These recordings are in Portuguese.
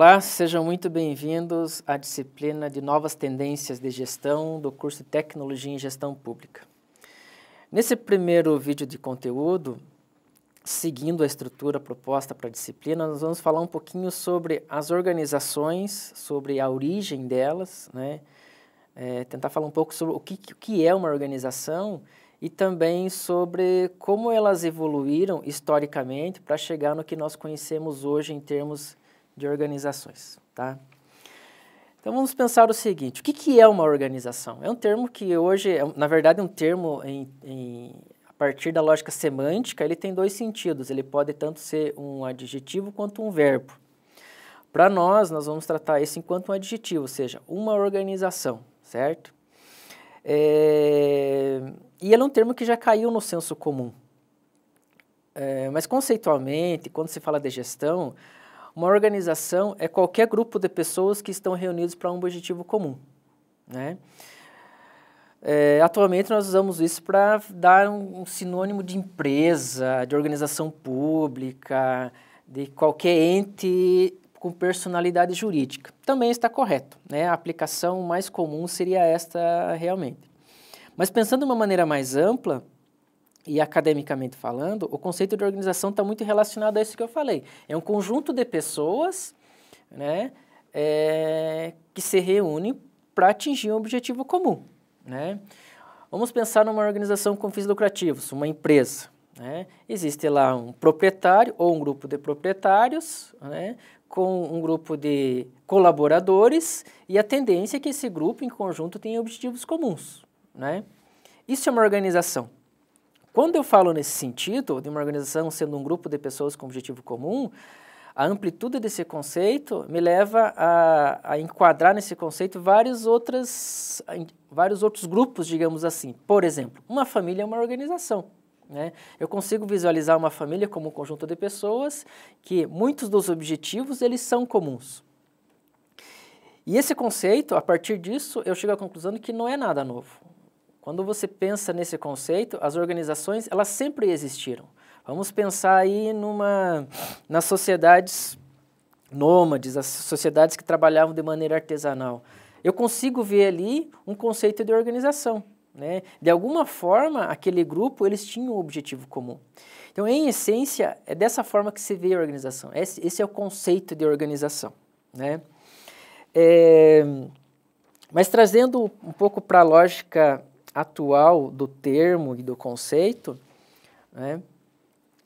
Olá, sejam muito bem-vindos à disciplina de Novas Tendências de Gestão do curso de Tecnologia em Gestão Pública. Nesse primeiro vídeo de conteúdo, seguindo a estrutura proposta para a disciplina, nós vamos falar um pouquinho sobre as organizações, sobre a origem delas, né? É, tentar falar um pouco sobre o que, o que é uma organização e também sobre como elas evoluíram historicamente para chegar no que nós conhecemos hoje em termos de de organizações, tá? Então vamos pensar o seguinte, o que, que é uma organização? É um termo que hoje, é na verdade é um termo em, em, a partir da lógica semântica, ele tem dois sentidos, ele pode tanto ser um adjetivo quanto um verbo. Para nós, nós vamos tratar isso enquanto um adjetivo, ou seja, uma organização, certo? É, e ele é um termo que já caiu no senso comum. É, mas conceitualmente, quando se fala de gestão, uma organização é qualquer grupo de pessoas que estão reunidos para um objetivo comum. Né? É, atualmente nós usamos isso para dar um, um, sinônimo de empresa, de organização pública, de qualquer ente com personalidade jurídica. Também está correto, né? A aplicação mais comum seria esta realmente. Mas pensando de uma maneira mais ampla, e academicamente falando, o conceito de organização está muito relacionado a isso que eu falei. É um conjunto de pessoas né, é, que se reúnem para atingir um objetivo comum. Né? Vamos pensar numa organização com fins lucrativos, uma empresa. Né? Existe lá um proprietário ou um grupo de proprietários né, com um grupo de colaboradores e a tendência é que esse grupo, em conjunto, tenha objetivos comuns. Né? Isso é uma organização. Quando eu falo nesse sentido, de uma organização sendo um grupo de pessoas com objetivo comum, a amplitude desse conceito me leva a, a enquadrar nesse conceito vários, outras, vários outros grupos, digamos assim. Por exemplo, uma família é uma organização. Né? Eu consigo visualizar uma família como um conjunto de pessoas que muitos dos objetivos eles são comuns. E esse conceito, a partir disso, eu chego à conclusão de que não é nada novo. Quando você pensa nesse conceito, as organizações, elas sempre existiram. Vamos pensar aí numa, nas sociedades nômades, as sociedades que trabalhavam de maneira artesanal. Eu consigo ver ali um conceito de organização. Né? De alguma forma, aquele grupo, eles tinham um objetivo comum. Então, em essência, é dessa forma que se vê a organização. Esse, esse é o conceito de organização. Né? É, mas trazendo um pouco para a lógica atual do termo e do conceito, né,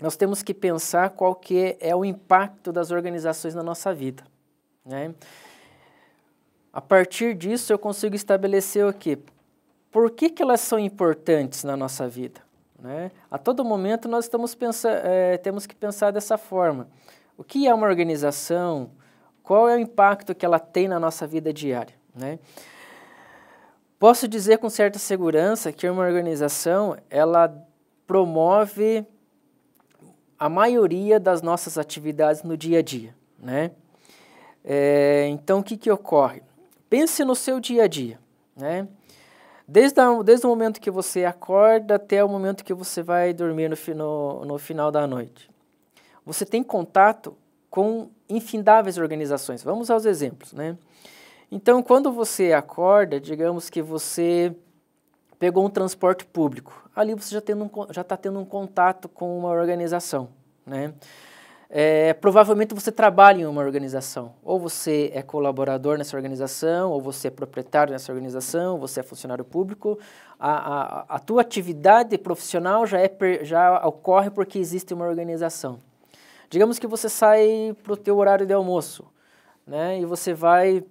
nós temos que pensar qual que é o impacto das organizações na nossa vida. Né? A partir disso, eu consigo estabelecer o quê? Por que, que elas são importantes na nossa vida? Né? A todo momento, nós estamos é, temos que pensar dessa forma. O que é uma organização? Qual é o impacto que ela tem na nossa vida diária? Né? Posso dizer com certa segurança que uma organização ela promove a maioria das nossas atividades no dia a dia, né? É, então, o que, que ocorre? Pense no seu dia a dia, né? Desde, a, desde o momento que você acorda até o momento que você vai dormir no, no, no final da noite. Você tem contato com infindáveis organizações. Vamos aos exemplos, né? Então, quando você acorda, digamos que você pegou um transporte público, ali você já está um, tá tendo um contato com uma organização, né? É, provavelmente você trabalha em uma organização, ou você é colaborador nessa organização, ou você é proprietário nessa organização, ou você é funcionário público. A, a, a tua atividade profissional já, é, já ocorre porque existe uma organização. Digamos que você sai para o teu horário de almoço, né, e você vai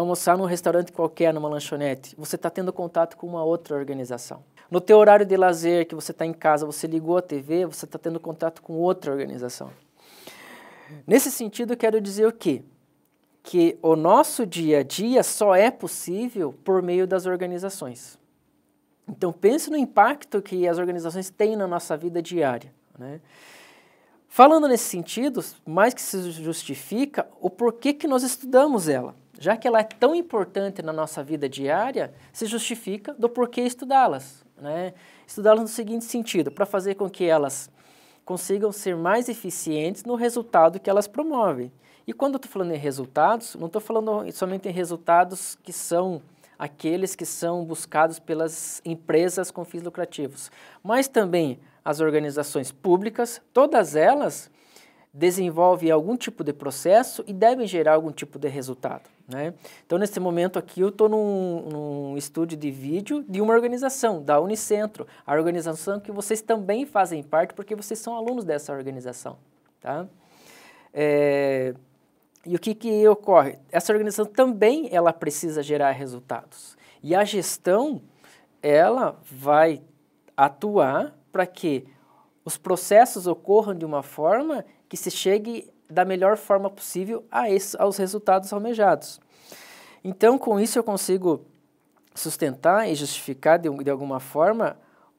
almoçar num restaurante qualquer, numa lanchonete, você está tendo contato com uma outra organização. No teu horário de lazer, que você está em casa, você ligou a TV, você está tendo contato com outra organização. Nesse sentido, quero dizer o quê? Que o nosso dia a dia só é possível por meio das organizações. Então, pense no impacto que as organizações têm na nossa vida diária. Né? Falando nesse sentido, mais que se justifica o porquê que nós estudamos ela. Já que ela é tão importante na nossa vida diária, se justifica do porquê estudá-las. Né? Estudá-las no seguinte sentido, para fazer com que elas consigam ser mais eficientes no resultado que elas promovem. E quando eu estou falando em resultados, não estou falando somente em resultados que são aqueles que são buscados pelas empresas com fins lucrativos, mas também as organizações públicas, todas elas desenvolvem algum tipo de processo e devem gerar algum tipo de resultado. Né? Então, nesse momento aqui, eu estou num, num, estúdio de vídeo de uma organização, da Unicentro, a organização que vocês também fazem parte, porque vocês são alunos dessa organização. Tá? É, e o que, que ocorre? Essa organização também ela precisa gerar resultados. E a gestão, ela vai atuar para que os processos ocorram de uma forma que se chegue da melhor forma possível a esse, aos resultados almejados. Então, com isso, eu consigo sustentar e justificar de, de alguma forma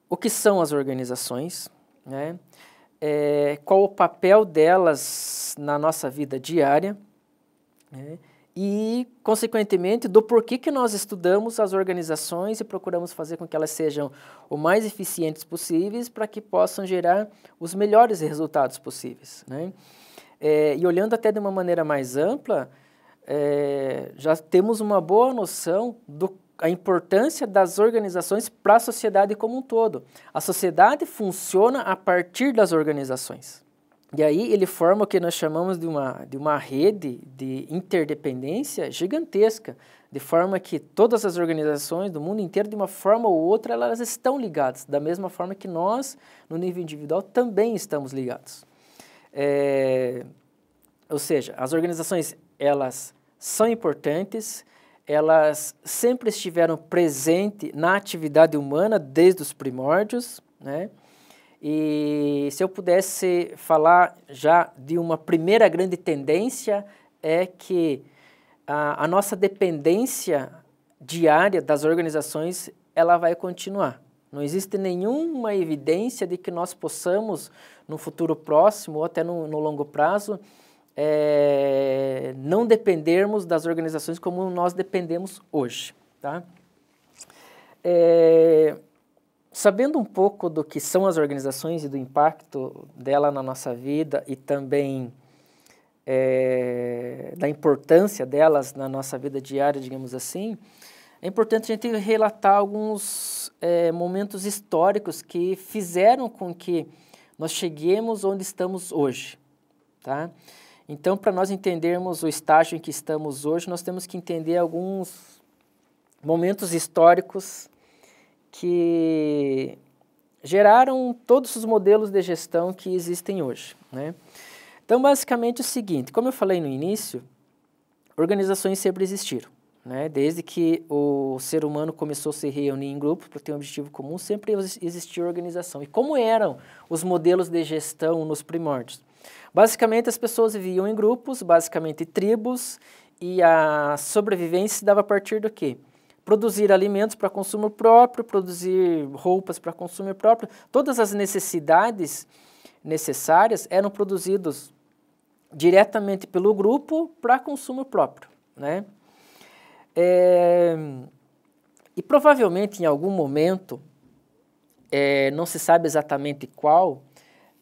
o que são as organizações, né? É, qual o papel delas na nossa vida diária, né? e, consequentemente, do porquê que nós estudamos as organizações e procuramos fazer com que elas sejam o mais eficientes possíveis para que possam gerar os melhores resultados possíveis. Né? É, e olhando até de uma maneira mais ampla, é, já temos uma boa noção da importância das organizações para a sociedade como um todo. A sociedade funciona a partir das organizações. E aí ele forma o que nós chamamos de uma, de uma rede de interdependência gigantesca, de forma que todas as organizações do mundo inteiro, de uma forma ou outra, elas estão ligadas, da mesma forma que nós, no nível individual, também estamos ligados. É, ou seja, as organizações, elas são importantes, elas sempre estiveram presentes na atividade humana desde os primórdios, né? E se eu pudesse falar já de uma primeira grande tendência, é que a, a nossa dependência diária das organizações ela vai continuar. Não existe nenhuma evidência de que nós possamos, no futuro próximo ou até no, no longo prazo, é, não dependermos das organizações como nós dependemos hoje. Tá? É, Sabendo um pouco do que são as organizações e do impacto dela na nossa vida e também é, da importância delas na nossa vida diária, digamos assim, é importante a gente relatar alguns é, momentos históricos que fizeram com que nós cheguemos onde estamos hoje, tá? Então, para nós entendermos o estágio em que estamos hoje, nós temos que entender alguns momentos históricos que geraram todos os modelos de gestão que existem hoje. Né? Então, basicamente é o seguinte, como eu falei no início, organizações sempre existiram. Né? Desde que o ser humano começou a se reunir em grupos para ter um objetivo comum, sempre existiu organização. E como eram os modelos de gestão nos primórdios? Basicamente, as pessoas viviam em grupos, basicamente tribos, e a sobrevivência se dava a partir do quê? produzir alimentos para consumo próprio, produzir roupas para consumo próprio, todas as necessidades necessárias eram produzidos diretamente pelo grupo para consumo próprio, né? É, e provavelmente em algum momento, é, não se sabe exatamente qual,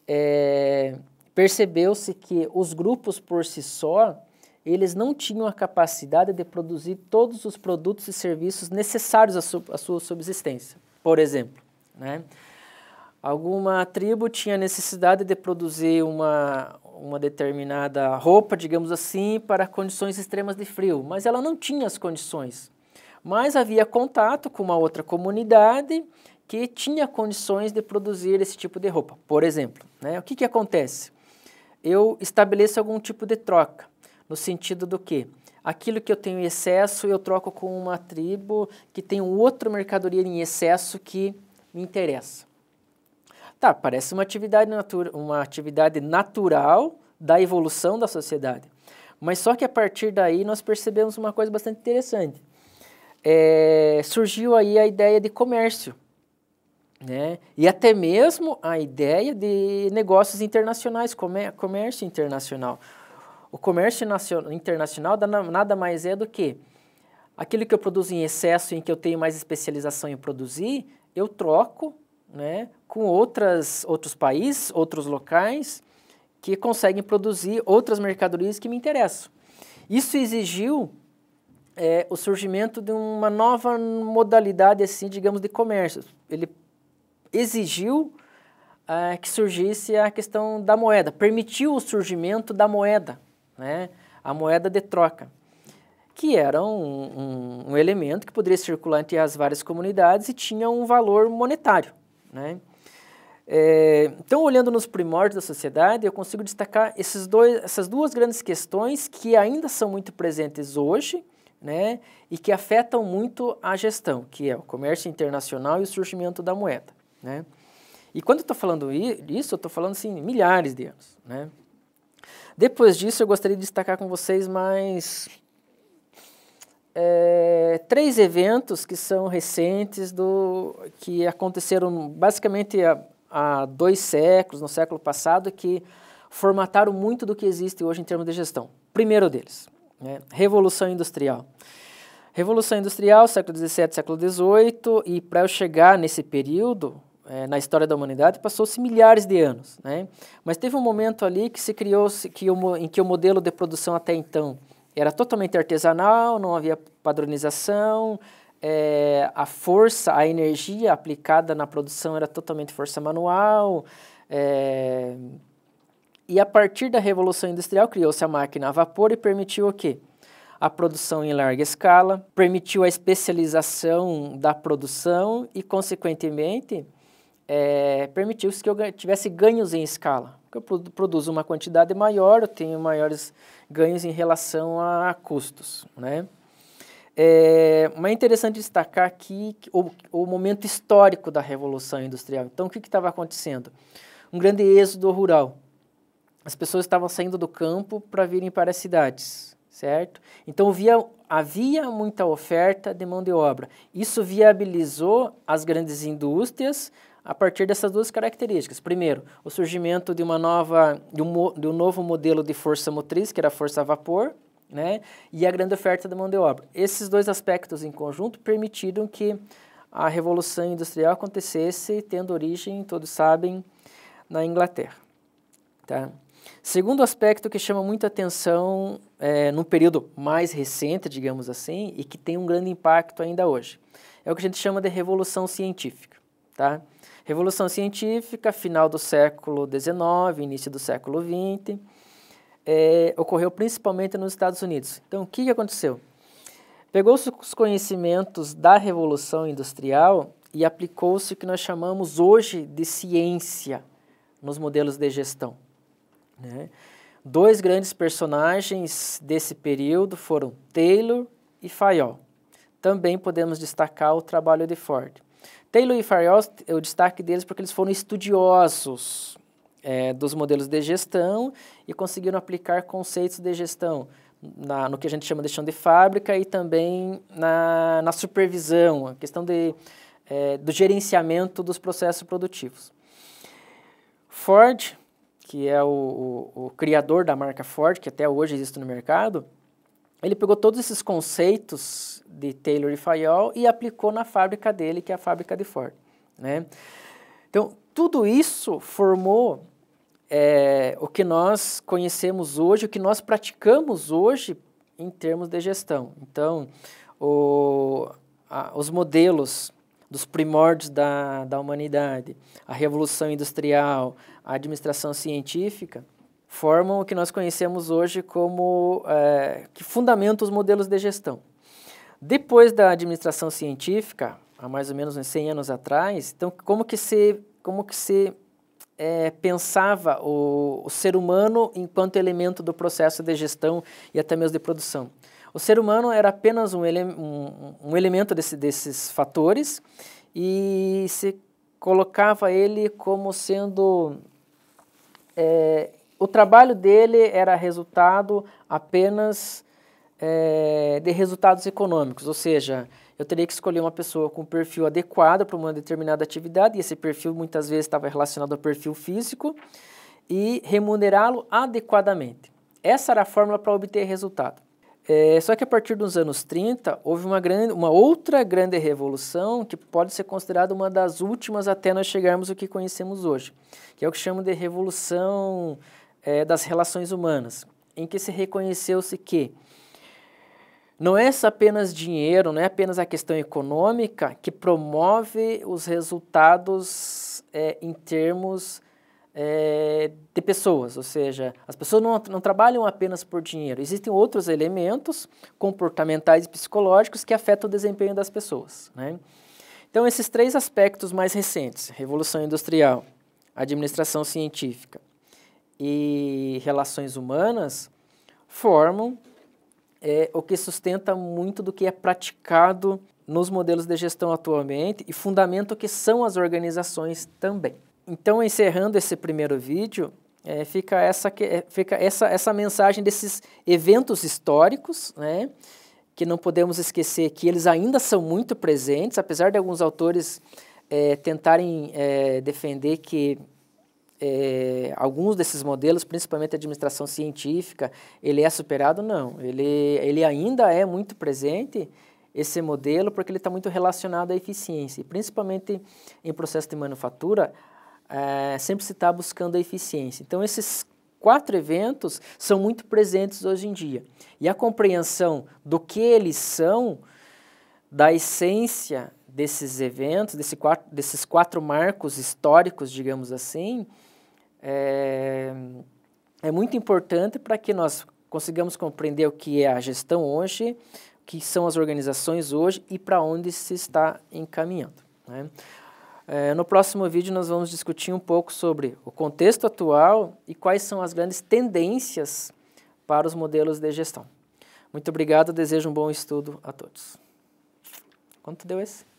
é, percebeu-se que os grupos por si só eles não tinham a capacidade de produzir todos os produtos e serviços necessários à, su à sua subsistência. Por exemplo, né? alguma tribo tinha necessidade de produzir uma, uma determinada roupa, digamos assim, para condições extremas de frio, mas ela não tinha as condições. Mas havia contato com uma outra comunidade que tinha condições de produzir esse tipo de roupa. Por exemplo, né? o que, que acontece? Eu estabeleço algum tipo de troca no sentido do que aquilo que eu tenho em excesso eu troco com uma tribo que tem outra mercadoria em excesso que me interessa. Tá, parece uma atividade, uma atividade natural da evolução da sociedade. Mas só que a partir daí nós percebemos uma coisa bastante interessante. É, surgiu aí a ideia de comércio, né? E até mesmo a ideia de negócios internacionais, comércio internacional. O comércio nacional, internacional nada mais é do que aquilo que eu produzo em excesso, em que eu tenho mais especialização em produzir, eu troco né, com outras, outros países, outros locais que conseguem produzir outras mercadorias que me interessam. Isso exigiu é, o surgimento de uma nova modalidade, assim, digamos, de comércio. Ele exigiu é, que surgisse a questão da moeda, permitiu o surgimento da moeda, né? a moeda de troca, que era um, um, um, elemento que poderia circular entre as várias comunidades e tinha um valor monetário. Né? É, então, olhando nos primórdios da sociedade, eu consigo destacar esses dois, essas duas grandes questões que ainda são muito presentes hoje né, e que afetam muito a gestão, que é o comércio internacional e o surgimento da moeda. Né? E quando eu estou falando isso, eu estou falando assim, milhares de anos. Né? Depois disso, eu gostaria de destacar com vocês mais é, três eventos que são recentes, do, que aconteceram basicamente há dois séculos, no século passado, que formataram muito do que existe hoje em termos de gestão. Primeiro deles, né, Revolução Industrial. Revolução Industrial, século XVII, século XVIII, e para eu chegar nesse período, é, na história da humanidade passou-se milhares de anos, né? Mas teve um momento ali que se criou que o, em que o modelo de produção até então era totalmente artesanal, não havia padronização, é, a força, a energia aplicada na produção era totalmente força manual. É, e a partir da Revolução Industrial criou-se a máquina a vapor e permitiu o quê? A produção em larga escala, permitiu a especialização da produção e, consequentemente, é, permitiu-se que eu tivesse ganhos em escala. Eu produzo uma quantidade maior, eu tenho maiores ganhos em relação a custos, né? É, mas é interessante destacar aqui o, o, momento histórico da Revolução Industrial. Então, o que estava acontecendo? Um grande êxodo rural. As pessoas estavam saindo do campo para virem para as cidades, certo? Então, via, havia muita oferta de mão de obra. Isso viabilizou as grandes indústrias, a partir dessas duas características. Primeiro, o surgimento de uma nova, de um, de um novo modelo de força motriz, que era a força a vapor, né? e a grande oferta da mão de obra. Esses dois aspectos em conjunto permitiram que a Revolução Industrial acontecesse, tendo origem, todos sabem, na Inglaterra. Tá? Segundo aspecto que chama muita atenção é, no período mais recente, digamos assim, e que tem um grande impacto ainda hoje, é o que a gente chama de revolução científica. Tá? Revolução científica, final do século XIX, início do século XX, é, ocorreu principalmente nos Estados Unidos. Então, o que, que aconteceu? Pegou-se os conhecimentos da Revolução Industrial e aplicou-se o que nós chamamos hoje de ciência nos modelos de gestão. Né? Dois grandes personagens desse período foram Taylor e Fayol. Também podemos destacar o trabalho de Ford. Taylor e Farrell, é é o destaque deles porque eles foram estudiosos é, dos modelos de gestão e conseguiram aplicar conceitos de gestão na, no que a gente chama de chão de fábrica e também na, na supervisão, a questão de, é, do gerenciamento dos processos produtivos. Ford, que é o, o, o criador da marca Ford, que até hoje existe no mercado, ele pegou todos esses conceitos de Taylor e Fayol e aplicou na fábrica dele, que é a fábrica de Ford. Né? Então, tudo isso formou é, o que nós conhecemos hoje, o que nós praticamos hoje em termos de gestão. Então, o, a, os modelos dos primórdios da, da humanidade, a revolução industrial, a administração científica, formam o que nós conhecemos hoje como é, que fundamenta os modelos de gestão. Depois da administração científica, há mais ou menos uns 100 anos atrás, então como que se, como que se é, pensava o, o ser humano enquanto elemento do processo de gestão e até mesmo de produção? O ser humano era apenas um, ele, um, um elemento desse, desses fatores e se colocava ele como sendo é, o trabalho dele era resultado apenas é, de resultados econômicos, ou seja, eu teria que escolher uma pessoa com perfil adequado para uma determinada atividade, e esse perfil muitas vezes estava relacionado ao perfil físico, e remunerá-lo adequadamente. Essa era a fórmula para obter resultado. É, só que a partir dos anos 30, houve uma, grande, uma outra grande revolução que pode ser considerada uma das últimas até nós chegarmos ao que conhecemos hoje, que é o que chamam de Revolução é, das relações humanas, em que se reconheceu-se que não é apenas dinheiro, não é apenas a questão econômica que promove os resultados é, em termos é, de pessoas, ou seja, as pessoas não, não trabalham apenas por dinheiro, existem outros elementos comportamentais e psicológicos que afetam o desempenho das pessoas. Né? Então, esses três aspectos mais recentes, Revolução Industrial, Administração Científica e relações humanas formam é, o que sustenta muito do que é praticado nos modelos de gestão atualmente e fundamenta o que são as organizações também. Então, encerrando esse primeiro vídeo, é, fica, essa, é, fica essa, essa mensagem desses eventos históricos, né, que não podemos esquecer que eles ainda são muito presentes, apesar de alguns autores é, tentarem é, defender que é, alguns desses modelos, principalmente a administração científica, ele é superado? Não. Ele, ele ainda é muito presente, esse modelo, porque ele está muito relacionado à eficiência. E principalmente em processo de manufatura, é, sempre se está buscando a eficiência. Então, esses quatro eventos são muito presentes hoje em dia. E a compreensão do que eles são, da essência desses eventos, desse quatro, desses quatro marcos históricos, digamos assim, é, é muito importante para que nós consigamos compreender o que é a gestão hoje, o que são as organizações hoje e para onde se está encaminhando. Né? É, no próximo vídeo nós vamos discutir um pouco sobre o contexto atual e quais são as grandes tendências para os modelos de gestão. Muito obrigado, desejo um bom estudo a todos. Quanto deu esse?